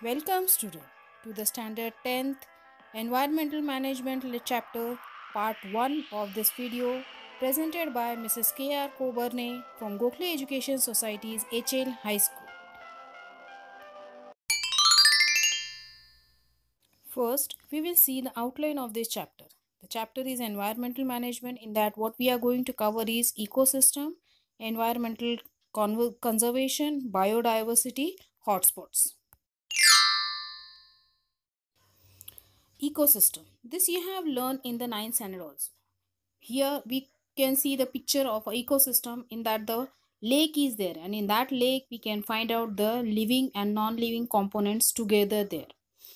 Welcome student to the standard 10th environmental management chapter part 1 of this video presented by Mrs. K.R. Koberne from Gokhale Education Society's HL High School. First, we will see the outline of this chapter. The chapter is environmental management in that what we are going to cover is ecosystem, environmental conservation, biodiversity, hotspots. ecosystem. This you have learned in the 9th standard also. Here we can see the picture of ecosystem in that the lake is there and in that lake we can find out the living and non-living components together there.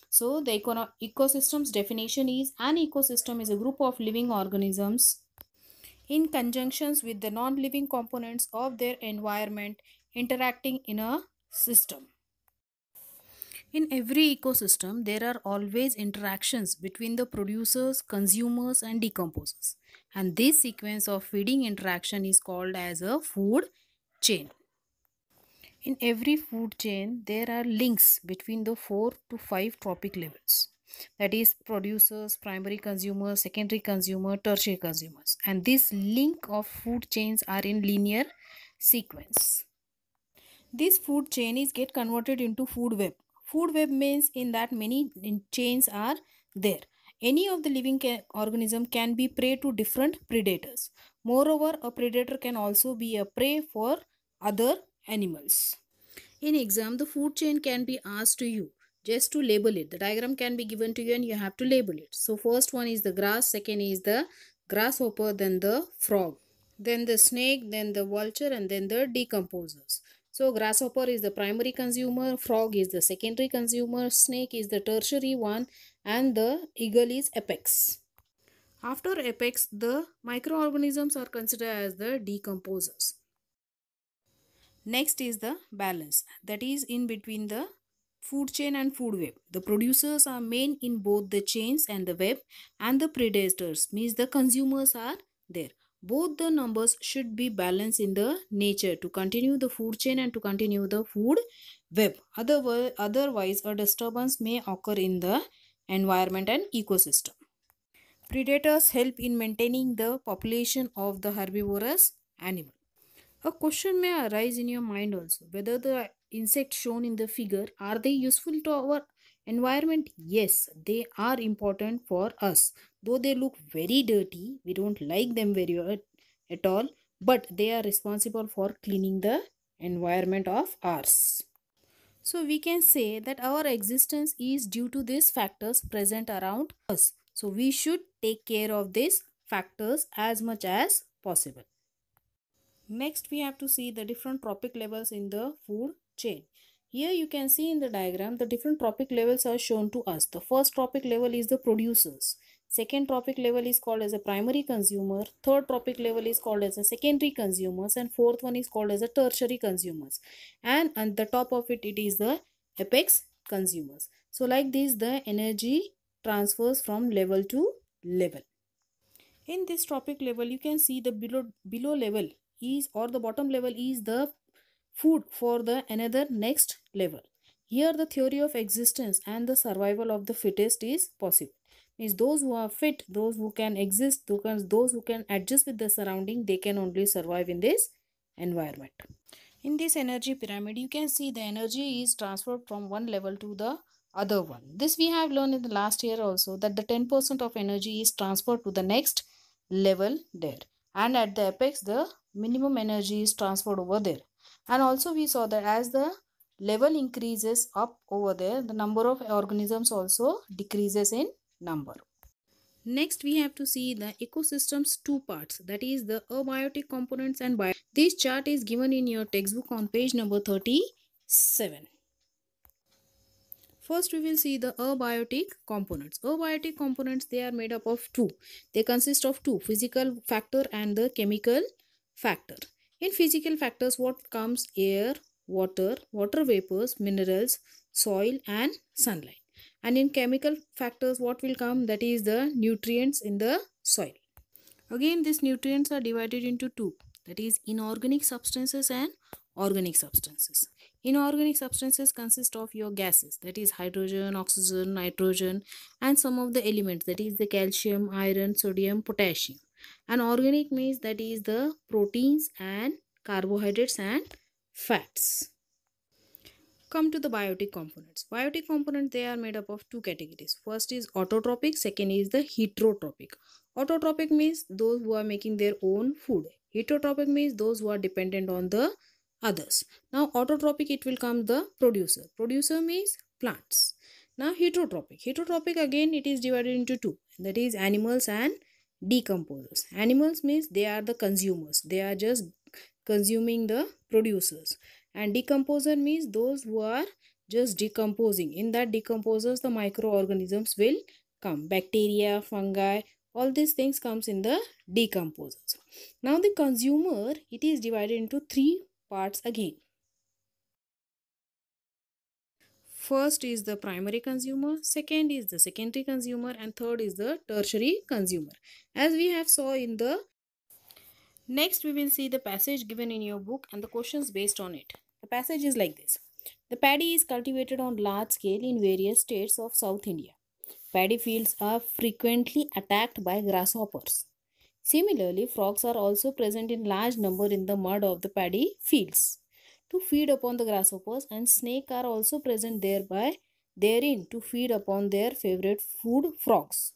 So the ecosystem's definition is an ecosystem is a group of living organisms in conjunctions with the non-living components of their environment interacting in a system. In every ecosystem, there are always interactions between the producers, consumers and decomposers. And this sequence of feeding interaction is called as a food chain. In every food chain, there are links between the 4 to 5 trophic levels. That is producers, primary consumers, secondary consumer, tertiary consumers. And this link of food chains are in linear sequence. This food chain is get converted into food web Food web means in that many chains are there. Any of the living ca organism can be prey to different predators. Moreover, a predator can also be a prey for other animals. In exam, the food chain can be asked to you just to label it. The diagram can be given to you and you have to label it. So first one is the grass, second is the grasshopper, then the frog, then the snake, then the vulture and then the decomposers. So grasshopper is the primary consumer, frog is the secondary consumer, snake is the tertiary one and the eagle is apex. After apex, the microorganisms are considered as the decomposers. Next is the balance that is in between the food chain and food web. The producers are main in both the chains and the web and the predators means the consumers are there both the numbers should be balanced in the nature to continue the food chain and to continue the food web otherwise otherwise a disturbance may occur in the environment and ecosystem predators help in maintaining the population of the herbivorous animal a question may arise in your mind also whether the insects shown in the figure are they useful to our environment yes they are important for us though they look very dirty we don't like them very uh, at all but they are responsible for cleaning the environment of ours so we can say that our existence is due to these factors present around us so we should take care of these factors as much as possible next we have to see the different tropic levels in the food chain here you can see in the diagram the different tropic levels are shown to us the first tropic level is the producers Second trophic level is called as a primary consumer. Third trophic level is called as a secondary consumers. And fourth one is called as a tertiary consumers. And on the top of it, it is the apex consumers. So like this, the energy transfers from level to level. In this trophic level, you can see the below, below level is or the bottom level is the food for the another next level. Here the theory of existence and the survival of the fittest is possible means those who are fit those who can exist those who can adjust with the surrounding they can only survive in this environment in this energy pyramid you can see the energy is transferred from one level to the other one this we have learned in the last year also that the 10% of energy is transferred to the next level there and at the apex the minimum energy is transferred over there and also we saw that as the level increases up over there the number of organisms also decreases in number. Next, we have to see the ecosystem's two parts, that is the abiotic components and bio. This chart is given in your textbook on page number 37. First, we will see the abiotic components. Abiotic components, they are made up of two. They consist of two, physical factor and the chemical factor. In physical factors, what comes? Air, water, water vapors, minerals, soil and sunlight and in chemical factors what will come that is the nutrients in the soil again these nutrients are divided into two that is inorganic substances and organic substances inorganic substances consist of your gases that is hydrogen oxygen nitrogen and some of the elements that is the calcium iron sodium potassium and organic means that is the proteins and carbohydrates and fats come to the biotic components biotic components they are made up of two categories first is autotrophic second is the heterotrophic autotrophic means those who are making their own food heterotrophic means those who are dependent on the others now autotrophic it will come the producer producer means plants now heterotrophic heterotrophic again it is divided into two that is animals and decomposers animals means they are the consumers they are just consuming the producers and decomposer means those who are just decomposing in that decomposers the microorganisms will come bacteria fungi all these things comes in the decomposers now the consumer it is divided into three parts again first is the primary consumer second is the secondary consumer and third is the tertiary consumer as we have saw in the Next, we will see the passage given in your book and the questions based on it. The passage is like this. The paddy is cultivated on large scale in various states of South India. Paddy fields are frequently attacked by grasshoppers. Similarly, frogs are also present in large number in the mud of the paddy fields to feed upon the grasshoppers and snake are also present thereby therein to feed upon their favorite food frogs.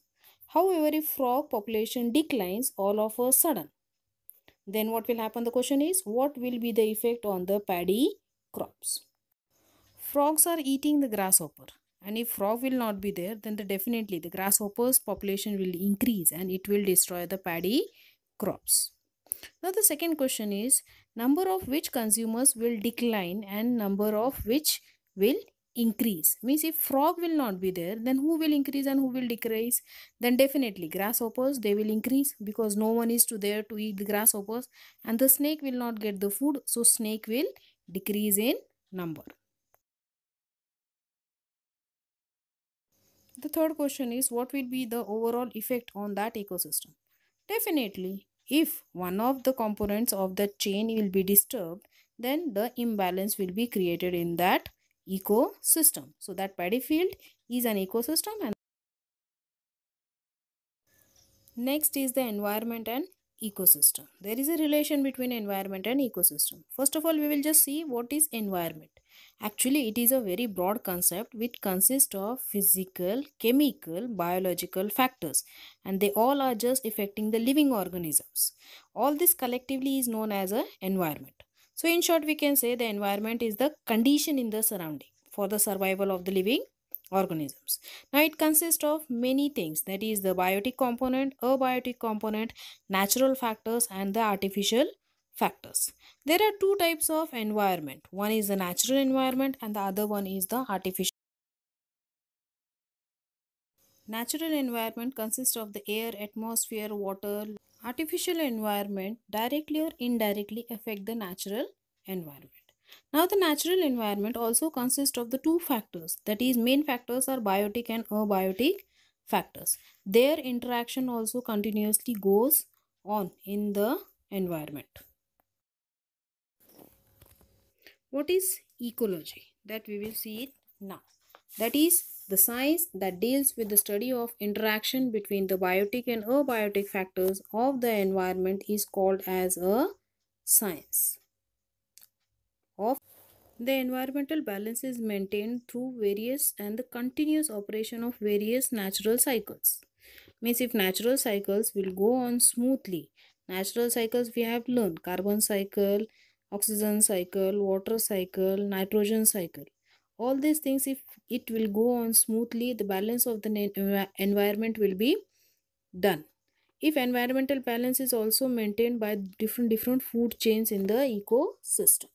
However, if frog population declines all of a sudden, then what will happen the question is what will be the effect on the paddy crops frogs are eating the grasshopper and if frog will not be there then the definitely the grasshoppers population will increase and it will destroy the paddy crops now the second question is number of which consumers will decline and number of which will increase means if frog will not be there then who will increase and who will decrease then definitely grasshoppers they will increase because no one is to there to eat the grasshoppers and the snake will not get the food so snake will decrease in number the third question is what will be the overall effect on that ecosystem definitely if one of the components of the chain will be disturbed then the imbalance will be created in that ecosystem. So that paddy field is an ecosystem and next is the environment and ecosystem. There is a relation between environment and ecosystem. First of all, we will just see what is environment. Actually, it is a very broad concept which consists of physical, chemical, biological factors and they all are just affecting the living organisms. All this collectively is known as a environment. So in short, we can say the environment is the condition in the surrounding for the survival of the living organisms. Now it consists of many things that is the biotic component, abiotic component, natural factors and the artificial factors. There are two types of environment. One is the natural environment and the other one is the artificial. Natural environment consists of the air, atmosphere, water, artificial environment directly or indirectly affect the natural environment. Now the natural environment also consists of the two factors that is main factors are biotic and abiotic factors. Their interaction also continuously goes on in the environment. What is ecology? That we will see it now. That is the science that deals with the study of interaction between the biotic and abiotic factors of the environment is called as a science of the environmental balance is maintained through various and the continuous operation of various natural cycles means if natural cycles will go on smoothly natural cycles we have learned carbon cycle oxygen cycle water cycle nitrogen cycle all these things if it will go on smoothly the balance of the uh, environment will be done if environmental balance is also maintained by different different food chains in the ecosystem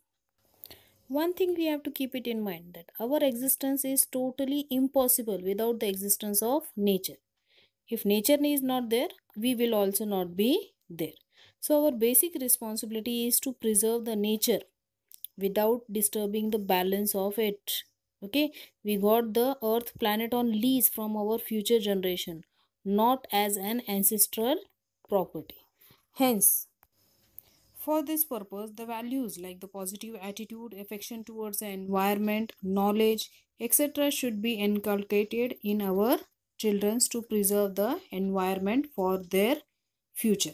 one thing we have to keep it in mind that our existence is totally impossible without the existence of nature if nature is not there we will also not be there so our basic responsibility is to preserve the nature without disturbing the balance of it okay we got the earth planet on lease from our future generation not as an ancestral property hence for this purpose, the values like the positive attitude, affection towards the environment, knowledge, etc., should be inculcated in our children to preserve the environment for their future.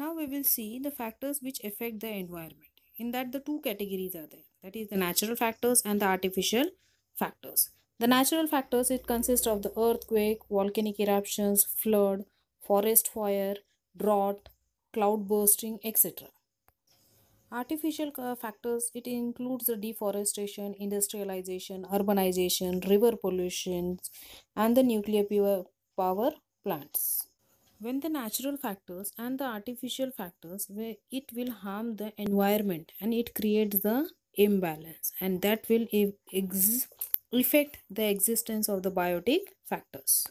Now we will see the factors which affect the environment in that the two categories are there that is the natural factors and the artificial factors the natural factors it consists of the earthquake volcanic eruptions flood forest fire drought cloud bursting etc artificial uh, factors it includes the deforestation industrialization urbanization river pollution and the nuclear power plants when the natural factors and the artificial factors it will harm the environment and it creates the imbalance and that will ex- affect the existence of the biotic factors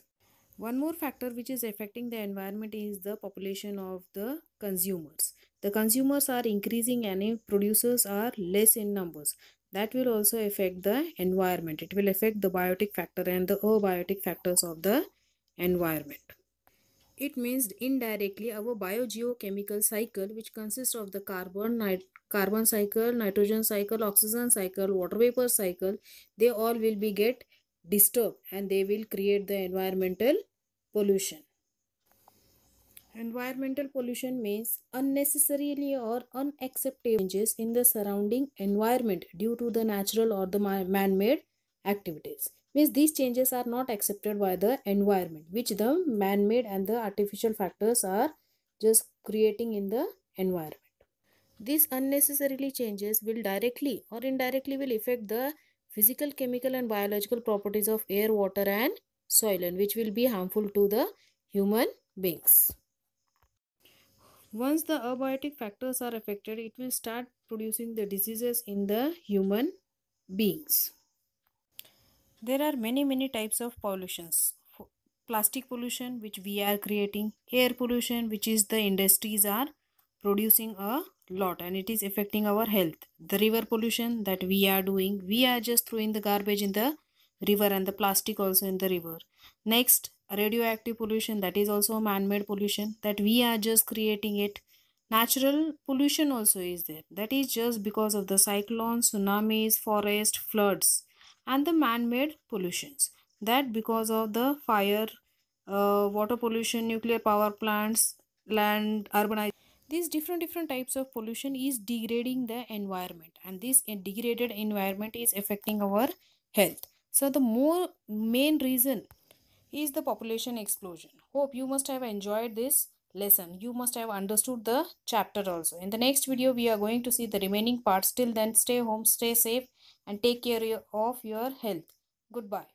one more factor which is affecting the environment is the population of the consumers the consumers are increasing and producers are less in numbers that will also affect the environment it will affect the biotic factor and the abiotic factors of the environment it means indirectly our biogeochemical cycle, which consists of the carbon, carbon cycle, nitrogen cycle, oxygen cycle, water vapor cycle, they all will be get disturbed and they will create the environmental pollution. Environmental pollution means unnecessarily or unacceptable changes in the surrounding environment due to the natural or the man-made activities means these changes are not accepted by the environment which the man-made and the artificial factors are just creating in the environment. These unnecessarily changes will directly or indirectly will affect the physical, chemical and biological properties of air, water and soil and which will be harmful to the human beings. Once the abiotic factors are affected, it will start producing the diseases in the human beings. There are many many types of pollutions. Plastic pollution which we are creating, air pollution which is the industries are producing a lot and it is affecting our health. The river pollution that we are doing, we are just throwing the garbage in the river and the plastic also in the river. Next, radioactive pollution that is also man-made pollution that we are just creating it natural pollution also is there that is just because of the cyclones tsunamis forest floods and the man-made pollutions that because of the fire uh, water pollution nuclear power plants land urbanization these different different types of pollution is degrading the environment and this degraded environment is affecting our health so the more main reason is the population explosion hope you must have enjoyed this lesson you must have understood the chapter also in the next video we are going to see the remaining parts till then stay home stay safe and take care of your health. Goodbye.